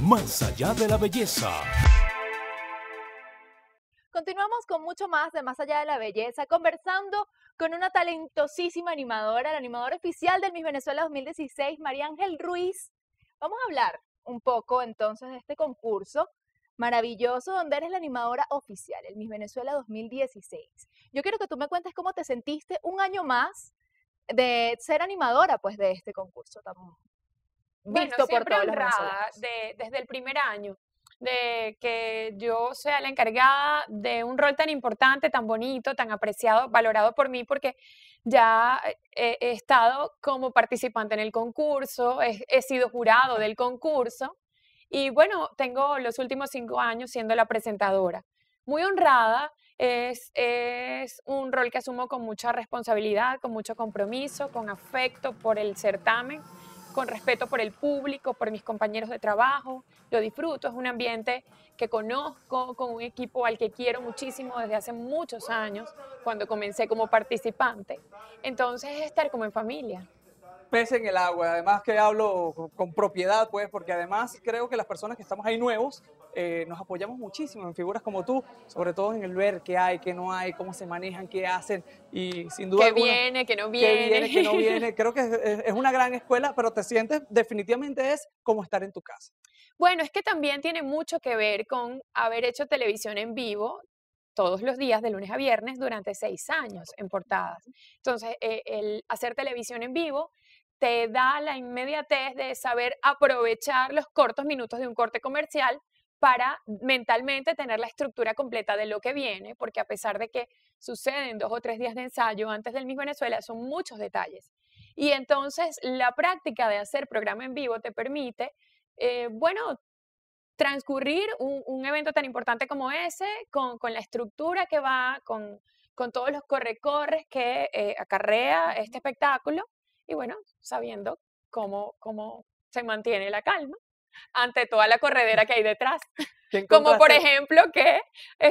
Más allá de la belleza. Continuamos con mucho más de Más allá de la belleza, conversando con una talentosísima animadora, la animadora oficial del Miss Venezuela 2016, María Ángel Ruiz. Vamos a hablar un poco entonces de este concurso maravilloso donde eres la animadora oficial, el Miss Venezuela 2016. Yo quiero que tú me cuentes cómo te sentiste un año más de ser animadora pues de este concurso tan visto por todos honrada desde el primer año de que yo sea la encargada de un rol tan importante, tan bonito, tan apreciado, valorado por mí, porque ya he, estado como participante en el concurso, he, sido jurado del concurso y bueno, tengo los últimos cinco años siendo la presentadora. Muy honrada, es, es, un rol que asumo con mucha responsabilidad, con mucho compromiso, con afecto por el certamen con respeto por el público, por mis compañeros de trabajo, lo disfruto, es un ambiente que conozco, con un equipo al que quiero muchísimo desde hace muchos años, cuando comencé como participante. Entonces es estar como en familia. Pese en el agua. Además que hablo con, propiedad, pues, porque además creo que las personas que estamos ahí nuevos eh, nos apoyamos muchísimo en figuras como tú, sobre todo en el ver qué hay, qué no hay, cómo se manejan, qué hacen y sin duda. Que viene, que no viene. Que viene, que no viene. Creo que es, una gran escuela, pero te sientes definitivamente es como estar en tu casa. Bueno, es que también tiene mucho que ver con haber hecho televisión en vivo, todos los días, de lunes a viernes, durante seis años en portadas. Entonces, eh, el hacer televisión en vivo te da la inmediatez de saber aprovechar los cortos minutos de un corte comercial para mentalmente tener la estructura completa de lo que viene, porque a pesar de que suceden dos o tres días de ensayo antes del Miss Venezuela, son muchos detalles. Y entonces la práctica de hacer programa en vivo te permite, eh, bueno, transcurrir un, evento tan importante como ese, con, la estructura que va, con, todos los correcorres que eh, acarrea este espectáculo, y bueno, sabiendo cómo, cómo se mantiene la calma ante toda la corredera que hay detrás. Como por ejemplo que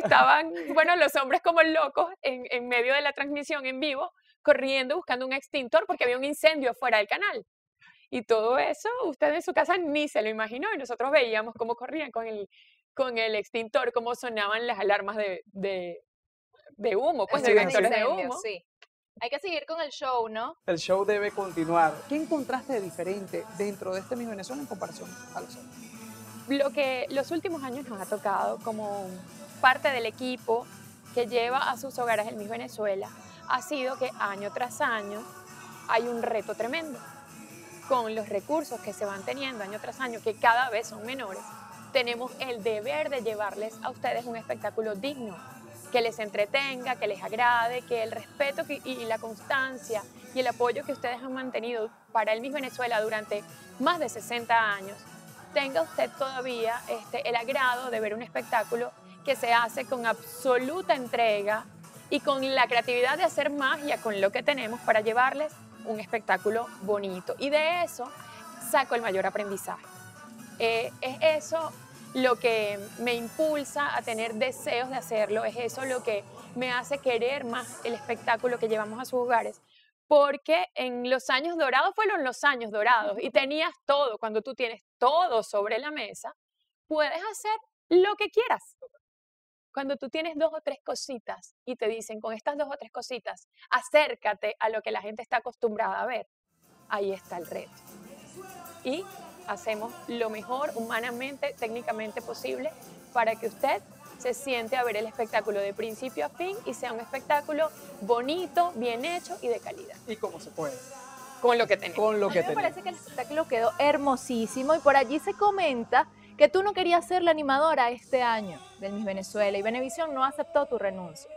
estaban, bueno, los hombres como locos en, medio de la transmisión en vivo, corriendo buscando un extintor porque había un incendio fuera del canal. Y todo eso, usted en su casa ni se lo imaginó y nosotros veíamos cómo corrían con el, con el extintor, cómo sonaban las alarmas de, de, humo, pues de, de de humo. Sí. Hay que seguir con el show, ¿no? El show debe continuar. ¿Qué encontraste de diferente dentro de este Miss Venezuela en comparación a los otros? Lo que los últimos años nos ha tocado como parte del equipo que lleva a sus hogares el Miss Venezuela ha sido que año tras año hay un reto tremendo con los recursos que se van teniendo año tras año, que cada vez son menores, tenemos el deber de llevarles a ustedes un espectáculo digno, que les entretenga, que les agrade, que el respeto y, la constancia y el apoyo que ustedes han mantenido para el Miss Venezuela durante más de 60 años, tenga usted todavía este, el agrado de ver un espectáculo que se hace con absoluta entrega y con la creatividad de hacer magia con lo que tenemos para llevarles un espectáculo bonito. Y de eso saco el mayor aprendizaje. Eh, es eso lo que me impulsa a tener deseos de hacerlo, es eso lo que me hace querer más el espectáculo que llevamos a sus hogares. Porque en los años dorados fueron los años dorados y tenías todo. Cuando tú tienes todo sobre la mesa, puedes hacer lo que quieras. Cuando tú tienes dos o tres cositas y te dicen con estas dos o tres cositas, acércate a lo que la gente está acostumbrada a ver, ahí está el reto. Y hacemos lo mejor humanamente, técnicamente posible para que usted se siente a ver el espectáculo de principio a fin y sea un espectáculo bonito, bien hecho y de calidad. ¿Y cómo se puede? Con lo que tenemos. Con lo que a me parece que el espectáculo quedó hermosísimo y por allí se comenta que tú no querías ser la animadora este año del Miss Venezuela y Venevisión no aceptó tu renuncia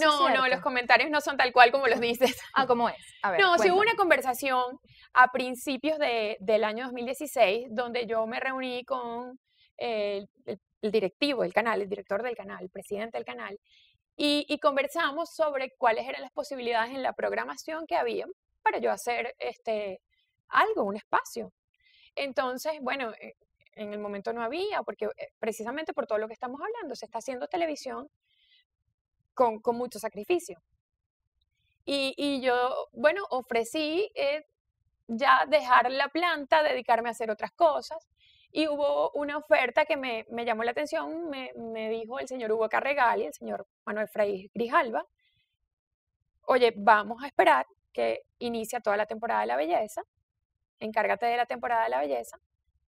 no, no, los comentarios no son tal cual como los dices. Ah, ¿cómo es? no, sí hubo una conversación a principios del año 2016 donde yo me reuní con el, directivo del canal, el director del canal, el presidente del canal, y, conversamos sobre cuáles eran las posibilidades en la programación que había para yo hacer este, algo, un espacio. Entonces, bueno, eh, en el momento no había, porque eh, precisamente por todo lo que estamos hablando, se está haciendo televisión con, mucho sacrificio. Y, yo, bueno, ofrecí eh, ya dejar la planta, dedicarme a hacer otras cosas. Y hubo una oferta que me, llamó la atención, me, dijo el señor Hugo Carregal y el señor Manuel Fray Grijalva, oye, vamos a esperar que inicia toda la temporada de la belleza, encárgate de la temporada de la belleza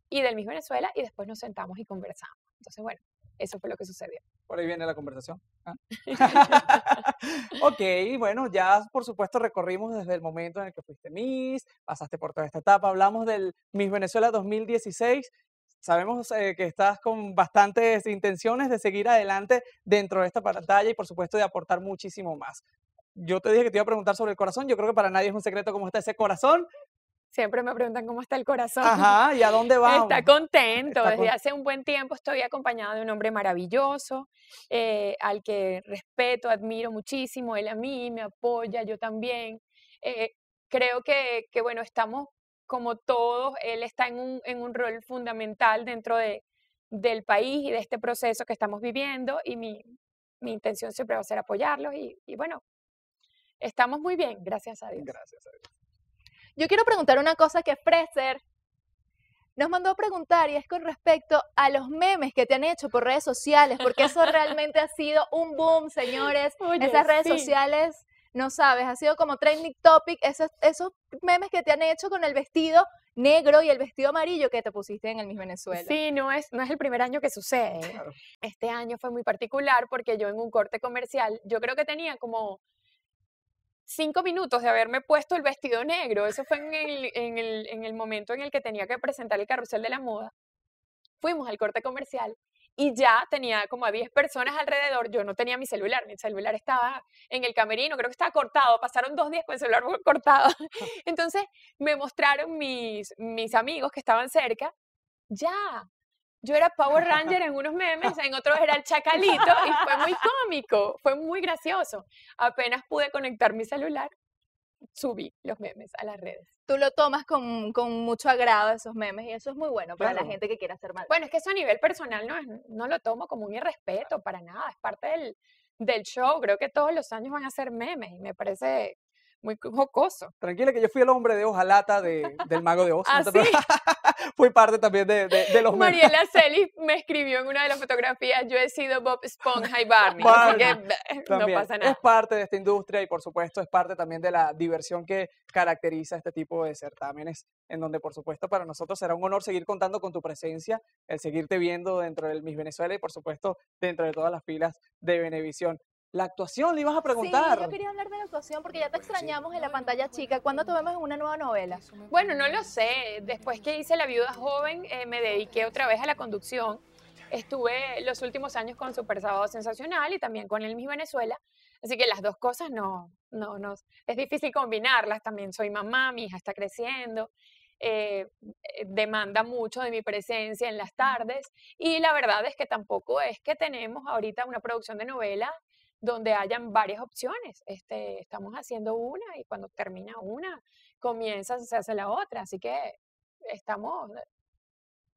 y del Miss Venezuela y después nos sentamos y conversamos. Entonces, bueno, eso fue lo que sucedió ahí viene la conversación. ¿ah? ok, bueno, ya por supuesto recorrimos desde el momento en el que fuiste Miss, pasaste por toda esta etapa, hablamos del Miss Venezuela 2016. Sabemos eh, que estás con bastantes intenciones de seguir adelante dentro de esta pantalla y por supuesto de aportar muchísimo más. Yo te dije que te iba a preguntar sobre el corazón, yo creo que para nadie es un secreto cómo está ese corazón, Siempre me preguntan cómo está el corazón. Ajá, ¿y a dónde va? Está contento. Desde hace un buen tiempo estoy acompañada de un hombre maravilloso, eh, al que respeto, admiro muchísimo. Él a mí me apoya, yo también. Eh, creo que, bueno, estamos como todos. Él está en un, en un rol fundamental dentro de, del país y de este proceso que estamos viviendo. Y mi, intención siempre va a ser apoyarlo. Y, y bueno, estamos muy bien, gracias a Dios. Gracias a Dios. Yo quiero preguntar una cosa que Freser nos mandó a preguntar y es con respecto a los memes que te han hecho por redes sociales, porque eso realmente ha sido un boom, señores. Esas redes sociales, no sabes, ha sido como trending topic, esos, esos memes que te han hecho con el vestido negro y el vestido amarillo que te pusiste en el Miss Venezuela. Sí, no es, no es el primer año que sucede. Este año fue muy particular porque yo en un corte comercial, yo creo que tenía como cinco minutos de haberme puesto el vestido negro, eso fue en el, en el, momento en el que tenía que presentar el carrusel de la moda, fuimos al corte comercial y ya tenía como a diez personas alrededor. Yo no tenía mi celular, mi celular estaba en el camerino, creo que estaba cortado. Pasaron dos días con el celular cortado. Entonces me mostraron mis, mis amigos que estaban cerca. Ya, yo era Power Ranger en unos memes, en otros era el chacalito y fue muy cómico, fue muy gracioso. Apenas pude conectar mi celular, subí los memes a las redes. Tú lo tomas con, con mucho agrado esos memes y eso es muy bueno para la gente que quiera hacer mal. Bueno, es que eso a nivel personal no, no lo tomo como un irrespeto para nada, es parte del, del show. Creo que todos los años van a hacer memes y me parece muy jocoso. Tranquila que yo fui el hombre de hojalata de, del mago de Oz. fui parte también de, los Mariela Celis me escribió en una de las fotografías, yo he sido Bob Esponja y Barney, que no pasa nada. Es parte de esta industria y por supuesto es parte también de la diversión que caracteriza este tipo de certámenes, en donde por supuesto para nosotros será un honor seguir contando con tu presencia, el seguirte viendo dentro del Miss Venezuela y por supuesto dentro de todas las filas de Venevisión la actuación, le ibas a preguntar. Sí, yo quería hablar de la actuación porque ya te extrañamos en la pantalla chica. ¿Cuándo te una nueva novela? Bueno, no lo sé. Después que hice La Viuda Joven, eh, me dediqué otra vez a la conducción. Estuve los últimos años con Super Sábado Sensacional y también con El Mis Venezuela. Así que las dos cosas no, no, no. Es difícil combinarlas también. Soy mamá, mi hija está creciendo. Eh, eh, demanda mucho de mi presencia en las tardes y la verdad es que tampoco es que tenemos ahorita una producción de novela donde hayan varias opciones. Este, estamos haciendo una y cuando termina una, comienza, se hace la otra. Así que estamos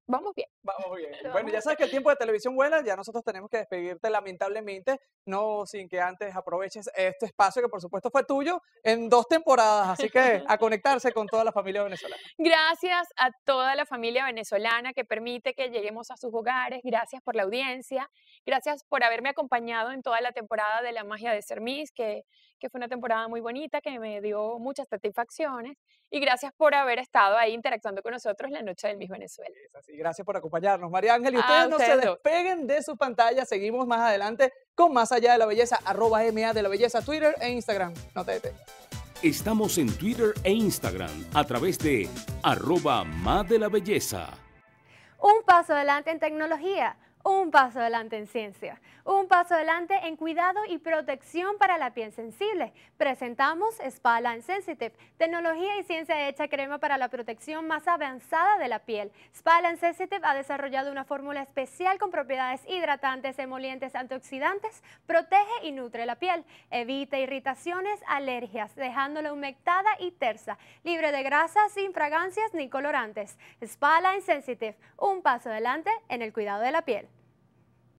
vamos bien. Vamos bien. bueno, ya sabes que el tiempo de televisión vuela ya nosotros tenemos que despedirte lamentablemente, no sin que antes aproveches este espacio que por supuesto fue tuyo en dos temporadas, así que a conectarse con toda la familia venezolana. Gracias a toda la familia venezolana que permite que lleguemos a sus hogares, gracias por la audiencia, gracias por haberme acompañado en toda la temporada de La Magia de Sermis, que que fue una temporada muy bonita, que me dio muchas satisfacciones. Y gracias por haber estado ahí interactuando con nosotros la noche del Miss Venezuela. gracias por acompañarnos, María Ángel. Y ustedes, no se despeguen de sus pantallas. Seguimos más adelante con Más Allá de la Belleza, arroba MA de la Belleza, Twitter e Instagram. No Estamos en Twitter e Instagram a través de arroba más de la belleza. Un paso adelante en tecnología un paso adelante en ciencia, un paso adelante en cuidado y protección para la piel sensible. Presentamos Spaline Sensitive, tecnología y ciencia hecha crema para la protección más avanzada de la piel. Spaline Sensitive ha desarrollado una fórmula especial con propiedades hidratantes, emolientes, antioxidantes, protege y nutre la piel, evita irritaciones, alergias, dejándola humectada y tersa, libre de grasas, sin fragancias ni colorantes. spala Sensitive, un paso adelante en el cuidado de la piel.